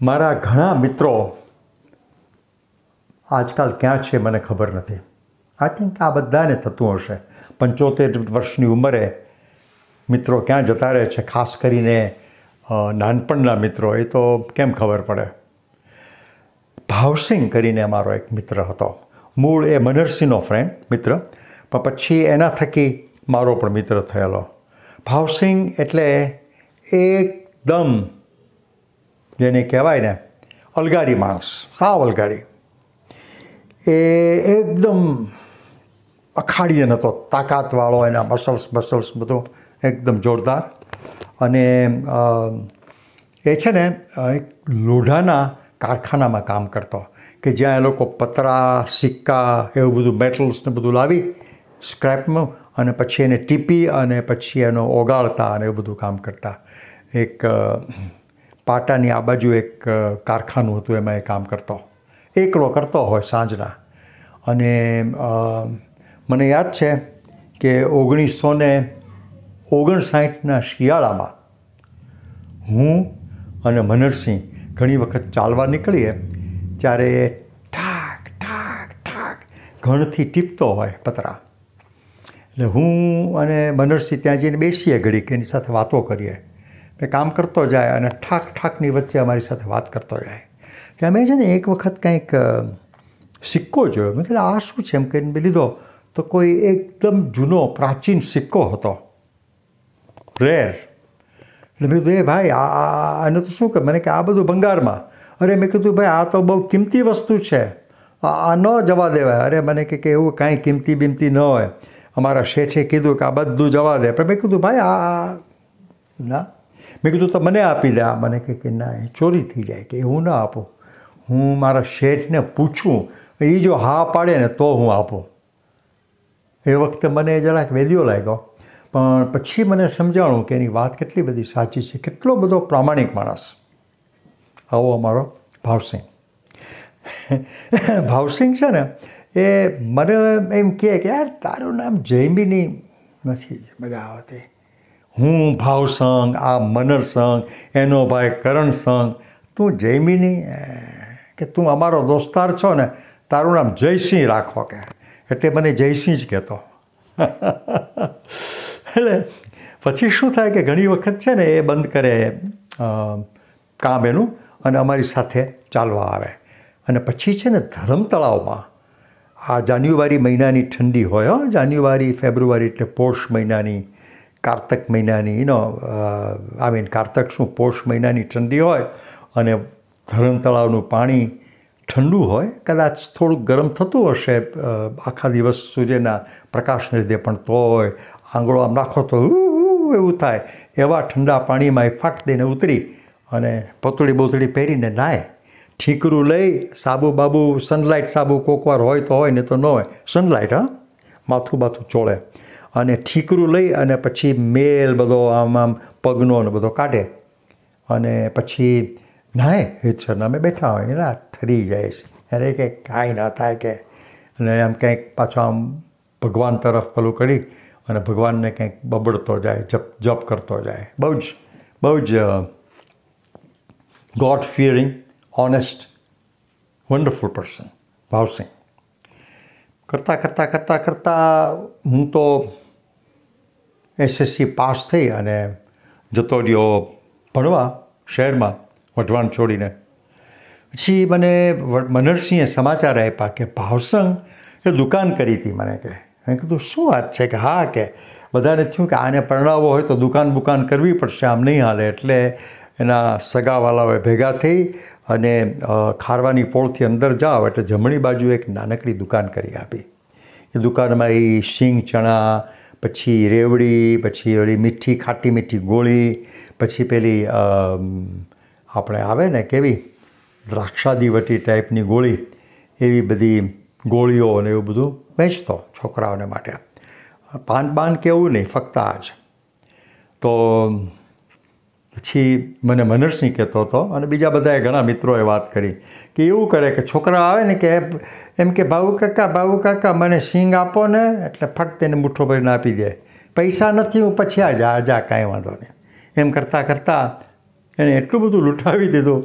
મારા ઘણા મિત્રો આજકાલ ક્યાં છે મને ખબર નથી આઈ થિંક આ બધાને થતું હશે પંચોતેર વર્ષની ઉંમરે મિત્રો ક્યાં જતા રહે છે ખાસ કરીને નાનપણના મિત્રો એ તો કેમ ખબર પડે ભાવસિંગ કરીને અમારો એક મિત્ર હતો મૂળ એ મનરસિંહનો ફ્રેન્ડ મિત્ર પણ પછી એના થકી મારો પણ મિત્ર થયેલો ભાવસિંગ એટલે એકદમ જેને કહેવાય ને અલગારી માણસ સાવ અલગારી એ એકદમ અખાડીએ નહોતો તાકાતવાળો એના મસલ્સ મસલ્સ બધો એકદમ જોરદાર અને એ છે ને એક લોઢાના કારખાનામાં કામ કરતો કે જ્યાં એ લોકો પતરા સિક્કા એવું બધું મેટલ્સને બધું લાવી સ્ક્રેપમાં અને પછી એને ટીપી અને પછી એનો ઓગાળતા અને એવું બધું કામ કરતા એક પાટાની આ બાજુ એક કારખાનું હતું એમાં એ કામ કરતો એકલો કરતો હોય સાંજના અને મને યાદ છે કે ઓગણીસો ને ઓગણસાઠના શિયાળામાં હું અને મનહરસિંહ ઘણી વખત ચાલવા નીકળીએ ત્યારે ઠાક ઠાક ઠાક ઘણથી ટીપતો હોય પતરા એટલે હું અને મનહરસિંહ ત્યાં જઈને બેસીએ ઘડીક એની સાથે વાતો કરીએ ને કામ કરતો જાય અને ઠાક ઠાકની વચ્ચે અમારી સાથે વાત કરતો જાય કે અમે છે ને એક વખત કંઈક સિક્કો જોયો મેં કહેલા આ શું છે એમ કહીને મેં લીધો તો કોઈ એકદમ જૂનો પ્રાચીન સિક્કો હતો રેર એટલે મેં કીધું એ ભાઈ આ એને તો શું કે મને કે આ બધું બંગારમાં અરે મેં કીધું ભાઈ આ તો બહુ કિંમતી વસ્તુ છે આ ન જવા દેવાય અરે મને કે એવું કાંઈ કિંમતી બિમતી ન હોય અમારા શેઠે કીધું કે આ બધું જવા દે પણ મેં કીધું ભાઈ આ ના મેં કીધું તો મને આપી દે આ મને કે કે ના એ ચોરી થઈ જાય કે હું ના આપું હું મારા શેઠને પૂછું એ જો હા પાડે ને તો હું આપું એ વખતે મને જરાક વેદ્યો લાગ્યો પણ પછી મને સમજાણું કે એની વાત કેટલી બધી સાચી છે કેટલો બધો પ્રામાણિક માણસ આવો અમારો ભાવસિંહ ભાવસિંહ છે ને એ મને એમ કહે કે યાર તારું નામ જૈમિની નથી મજા આવતી હું ભાવસંગ આ મનરસંગ એનો ભાઈ કરણસંગ તું જયમી નહીં કે તું અમારો દોસ્તાર છો ને તારું નામ જયસિંહ રાખો કે એટલે મને જયસિંહ જ કહેતો એટલે પછી શું થાય કે ઘણી વખત છે ને એ બંધ કરે કામ એનું અને અમારી સાથે ચાલવા આવે અને પછી છે ને ધરમ તળાવમાં આ જાન્યુઆરી મહિનાની ઠંડી હોય હો જાન્યુઆરી ફેબ્રુઆરી એટલે પોષ મહિનાની કારતક મહિનાની નો આઈ મીન કારતક શું પોષ મહિનાની ઠંડી હોય અને ધરણ તળાવનું પાણી ઠંડુ હોય કદાચ થોડુંક ગરમ થતું હશે આખા દિવસ સૂર્યના પ્રકાશને લીધે પણ તો હોય આંગળો આમ નાખો તો એવું થાય એવા ઠંડા પાણીમાં એ ફાટ દઈને ઉતરી અને પતળી બોતળી પહેરીને નાહે ઠીકરું લઈ સાબુ બાબુ સનલાઇટ સાબુ કોકવાર હોય તો હોય ને તો ન હોય સનલાઇટ હા માથું બાથું ચોળે અને ઠીકરું લઈ અને પછી મેલ બધો આમ આમ પગનો ને બધો કાઢે અને પછી નાય રીતસરના અમે બેઠા હોય એટલે ઠરી જાય છે અરે કે કાંઈ ના થાય કે અને આમ કંઈક પાછો આમ ભગવાન તરફ પેલું કરી અને ભગવાનને કંઈક બબડતો જાય જપ જપ કરતો જાય બહુ જ બહુ જ god fearing honest wonderful person Bhavsinh કરતાં કરતાં કરતાં કરતાં હું તો એસએસસી પાસ થઈ અને જતો રહ્યો ભણવા શહેરમાં વઢવાણ છોડીને પછી મને મનરસિંહે સમાચાર આપ્યા કે ભાવસંગ એ દુકાન કરી હતી મને કે મેં કીધું શું વાત છે કે હા કે બધાને થયું કે આને પરણાવવો હોય તો દુકાન બુકાન કરવી પડશે આમ નહીં હાલે એટલે એના સગાવાલાઓએ ભેગા થઈ અને ખારવાની પોળથી અંદર જાઓ એટલે જમણી બાજુ એક નાનકડી દુકાન કરી આપી એ દુકાનમાં એ શીંગ ચણા પછી રેવડી પછી ઓલી મીઠી ખાટી મીઠી ગોળી પછી પેલી આપણે આવે ને કેવી દ્રાક્ષાદીવટી ટાઈપની ગોળી એવી બધી ગોળીઓ અને એવું બધું વેચતો છોકરાઓને માટે પાન પાન કેવું નહીં ફક્ત આ જ તો પછી મને મનરસિંહ કહેતો હતો અને બીજા બધાએ ઘણા મિત્રોએ વાત કરી કે એવું કરે કે છોકરા આવે ને કે એમ કે ભાવુ કાકા ભાવુ કાકા મને સિંગ આપો ને એટલે ફટ તેને મુઠ્ઠો ભરીને આપી દે પૈસા નથી હું પછી આ જા જા કાંઈ વાંધો નહીં એમ કરતાં કરતાં એણે એટલું બધું લૂંટાવી દીધું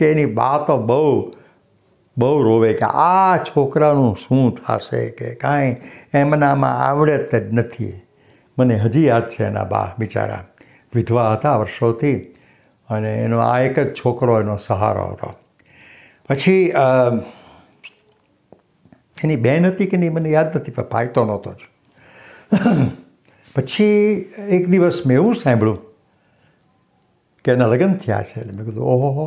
કે એની બા તો બહુ બહુ રોવે કે આ છોકરાનું શું થશે કે કાંઈ એમનામાં આવડત જ નથી મને હજી યાદ છે એના બા બિચારા વિધવા હતા વર્ષોથી અને એનો આ એક જ છોકરો એનો સહારો હતો પછી એની બેન હતી કે નહીં મને યાદ નથી પણ ભાઈ તો નહોતો જ પછી એક દિવસ મેં એવું સાંભળ્યું કે એના લગ્ન થયા છે એટલે મેં કીધું ઓહો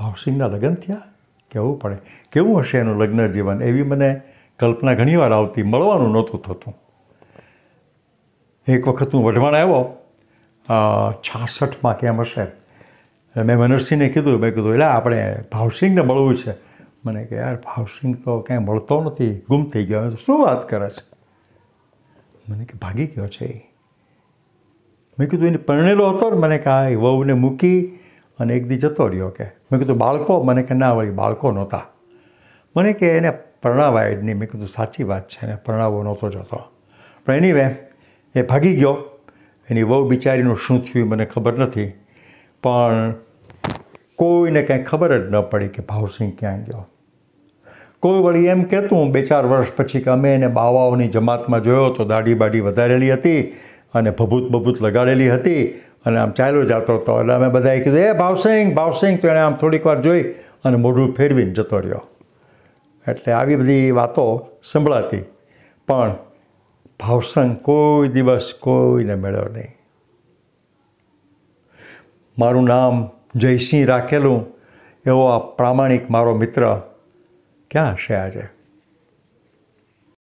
ભાવસિંહના લગ્ન થયા કેવું પડે કેવું હશે એનું લગ્ન જીવન એવી મને કલ્પના ઘણીવાર આવતી મળવાનું નહોતું થતું એક વખત હું વઢવાણ આવ્યો છાસઠમાં કેમ હશે મેં મનરસિંહને કીધું મેં કીધું એટલે આપણે ભાવસિંહને મળવું છે મને કે યાર ભાવસિંગ તો ક્યાંય મળતો નથી ગુમ થઈ ગયો શું વાત કરે છે મને કે ભાગી ગયો છે મેં કીધું એને પરણેલો હતો ને મને કે એ વહુને મૂકી અને એક દી જતો રહ્યો કે મેં કીધું બાળકો મને કે ના વળી બાળકો નહોતા મને કે એને પરણાવાય જ નહીં મેં કીધું સાચી વાત છે એને પરણાવો નહોતો જતો પણ એની વે એ ભાગી ગયો એની વહુ બિચારીનું શું થયું મને ખબર નથી પણ કોઈને કંઈ ખબર જ ન પડી કે ભાવસિંહ ક્યાં ગયો કોઈ વળી એમ કહેતું બે ચાર વર્ષ પછી કે અમે એને બાવાઓની જમાતમાં જોયો તો દાઢી બાઢી વધારેલી હતી અને ભભૂત બભૂત લગાડેલી હતી અને આમ ચાલ્યો જતો હતો એટલે અમે બધાએ કીધું એ ભાવસિંહ ભાવસિંહ તો એણે આમ થોડીક વાર જોઈ અને મોઢું ફેરવીને જતો રહ્યો એટલે આવી બધી વાતો સંભળાતી પણ ભાવસંગ કોઈ દિવસ કોઈને મળ્યો નહીં મારું નામ જયસિંહ રાખેલું એવો આ પ્રામાણિક મારો મિત્ર ક્યાં હશે આજે